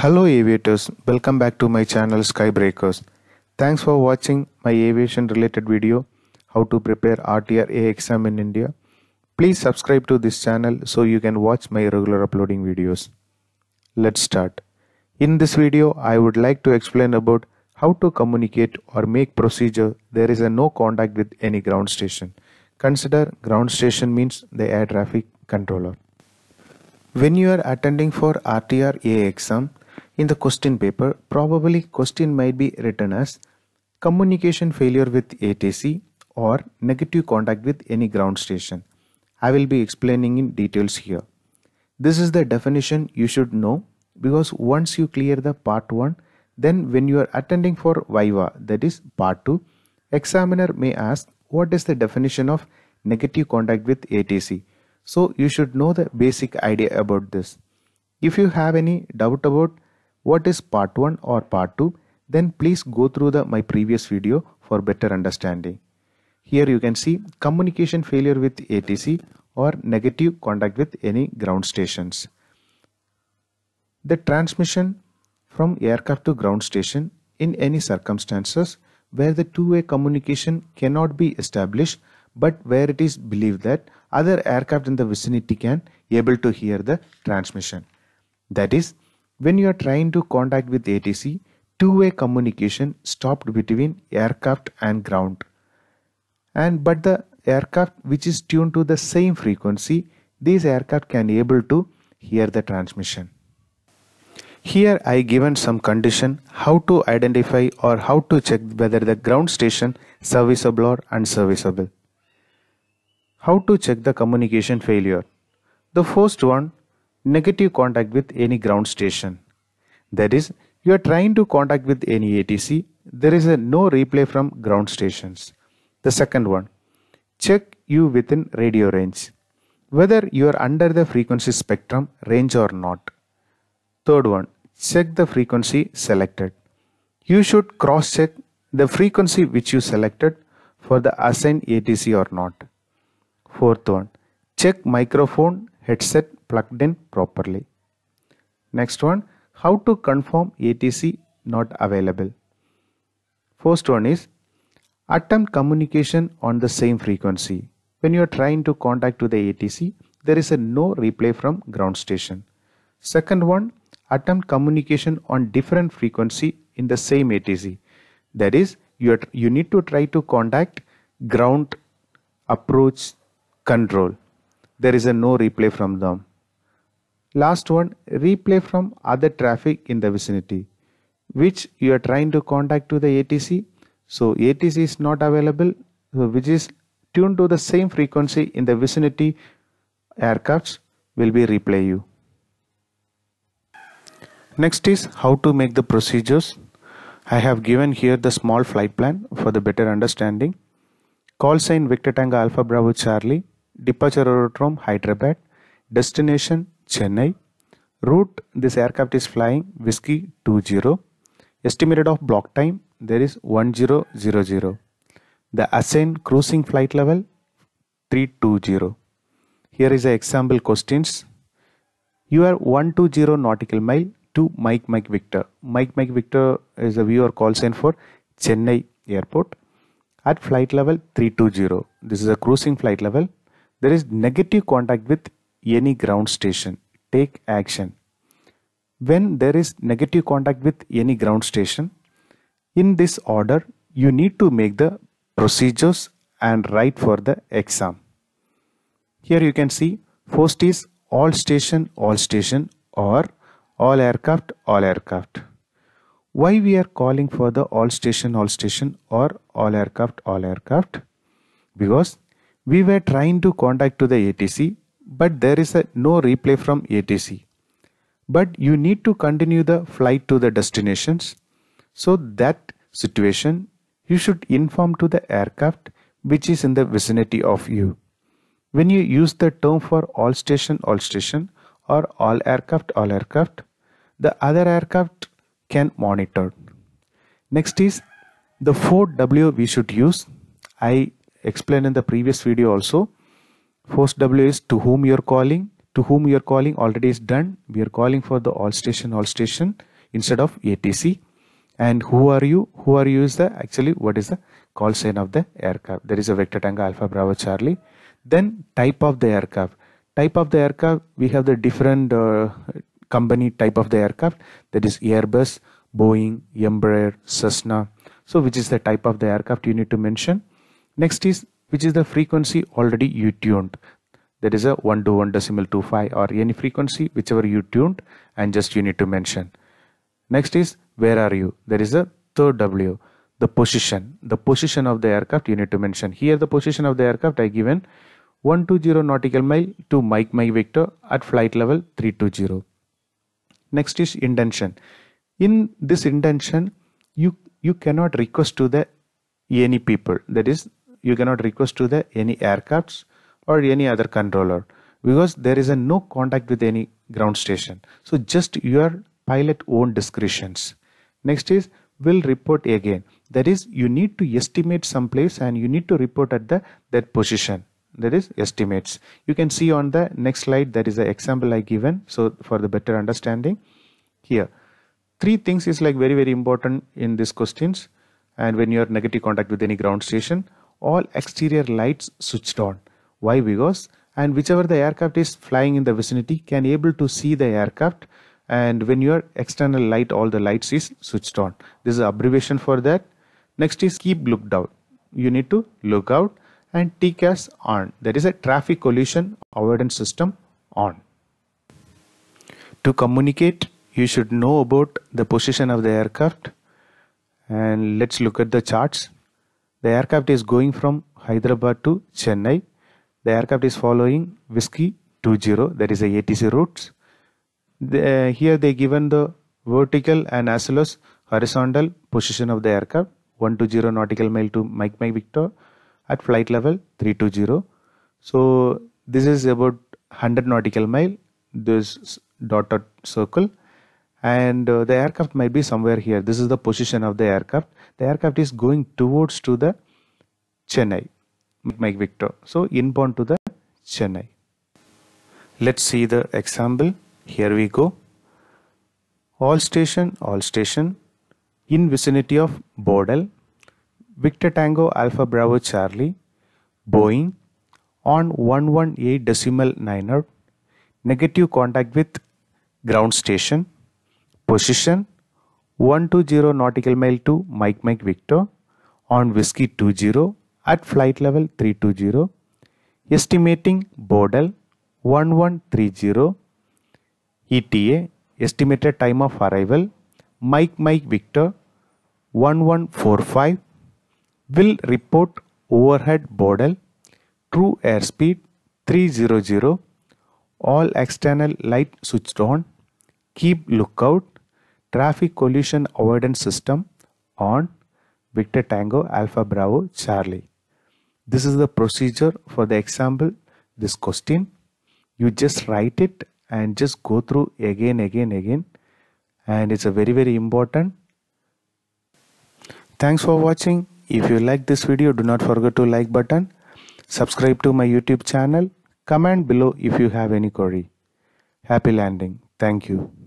Hello aviators, welcome back to my channel Skybreakers. Thanks for watching my aviation related video how to prepare RTR exam in India. Please subscribe to this channel so you can watch my regular uploading videos. Let's start. In this video I would like to explain about how to communicate or make procedure there is a no contact with any ground station. Consider ground station means the air traffic controller. When you are attending for RTR A exam, in the question paper, probably question might be written as communication failure with ATC or negative contact with any ground station. I will be explaining in details here. This is the definition you should know because once you clear the part 1, then when you are attending for Viva, that is part 2, examiner may ask what is the definition of negative contact with ATC. So you should know the basic idea about this. If you have any doubt about what is part 1 or part 2 then please go through the my previous video for better understanding. Here you can see communication failure with ATC or negative contact with any ground stations. The transmission from aircraft to ground station in any circumstances where the two-way communication cannot be established but where it is believed that other aircraft in the vicinity can able to hear the transmission. That is when you are trying to contact with ATC, two-way communication stopped between aircraft and ground. And but the aircraft which is tuned to the same frequency, these aircraft can able to hear the transmission. Here I given some condition how to identify or how to check whether the ground station serviceable or unserviceable. How to check the communication failure. The first one negative contact with any ground station. That is, you are trying to contact with any ATC, there is a no replay from ground stations. The second one, check you within radio range, whether you are under the frequency spectrum range or not. Third one, check the frequency selected. You should cross check the frequency which you selected for the assigned ATC or not. Fourth one, check microphone, headset plugged in properly. Next one, how to confirm ATC not available. First one is attempt communication on the same frequency. When you are trying to contact to the ATC, there is a no replay from ground station. Second one, attempt communication on different frequency in the same ATC. That is, you, are, you need to try to contact ground approach control. There is a no replay from them. Last one, replay from other traffic in the vicinity, which you are trying to contact to the ATC. So ATC is not available, which is tuned to the same frequency in the vicinity aircrafts will be replay you. Next is how to make the procedures. I have given here the small flight plan for the better understanding. Call sign Victor Tango Alpha Bravo Charlie, departure aerodrome Hyderabad, Destination Chennai. Route this aircraft is flying Whiskey 20. Estimated of block time there is 1000. The assigned cruising flight level 320. Here is the example questions. You are 120 nautical mile to Mike Mike Victor. Mike Mike Victor is a viewer call sign for Chennai airport at flight level 320. This is a cruising flight level. There is negative contact with any ground station. Take action. When there is negative contact with any ground station, in this order, you need to make the procedures and write for the exam. Here you can see first is all station, all station or all aircraft, all aircraft. Why we are calling for the all station, all station or all aircraft, all aircraft? Because we were trying to contact to the ATC but there is a no replay from ATC. But you need to continue the flight to the destinations. So that situation you should inform to the aircraft which is in the vicinity of you. When you use the term for all station, all station or all aircraft, all aircraft, the other aircraft can monitor. Next is the 4W we should use. I explained in the previous video also Force W is to whom you're calling. To whom you're calling already is done. We are calling for the all station, all station instead of ATC. And who are you? Who are you is the actually what is the call sign of the aircraft. There is a vector tango alpha bravo charlie. Then type of the aircraft. Type of the aircraft, we have the different uh, company type of the aircraft that is Airbus, Boeing, Embraer, Cessna. So which is the type of the aircraft you need to mention. Next is which is the frequency already you tuned that is a 1 to 1 decimal 25 or any frequency whichever you tuned and just you need to mention next is where are you there is a third w the position the position of the aircraft you need to mention here the position of the aircraft i given 120 nautical mile to mike my vector at flight level 320 next is intention in this intention you you cannot request to the any people that is you cannot request to the any aircrafts or any other controller because there is a no contact with any ground station so just your pilot own discretions next is will report again that is you need to estimate some place and you need to report at the that position that is estimates you can see on the next slide that is the example i given so for the better understanding here three things is like very very important in these questions and when you are negative contact with any ground station all exterior lights switched on. Why? Because and whichever the aircraft is flying in the vicinity can able to see the aircraft and when your external light all the lights is switched on. This is abbreviation for that. Next is keep looked out. You need to look out and TCAS on. That is a traffic collision avoidance system on. To communicate, you should know about the position of the aircraft and let's look at the charts the aircraft is going from Hyderabad to Chennai. The aircraft is following Whiskey 20, that is the ATC routes. The, here they given the vertical and as well as horizontal position of the aircraft 120 nautical mile to Mike Mike Victor at flight level 320. So this is about 100 nautical mile, this dotted circle and uh, the aircraft might be somewhere here this is the position of the aircraft the aircraft is going towards to the chennai mike victor so inbound to the chennai let's see the example here we go all station all station in vicinity of bordel victor tango alpha bravo charlie boeing on 118 decimal 9 negative contact with ground station Position 120 nautical mile to Mike Mike Victor on Whiskey 20 at flight level 320. Estimating bodel 1130. ETA estimated time of arrival Mike Mike Victor 1145 will report overhead bodel true airspeed 300 all external light switched on keep lookout traffic collision avoidance system on Victor Tango Alpha Bravo Charlie. This is the procedure for the example this question. You just write it and just go through again again again and it's a very very important. Thanks for watching. If you like this video do not forget to like button. Subscribe to my YouTube channel. Comment below if you have any query. Happy landing. Thank you.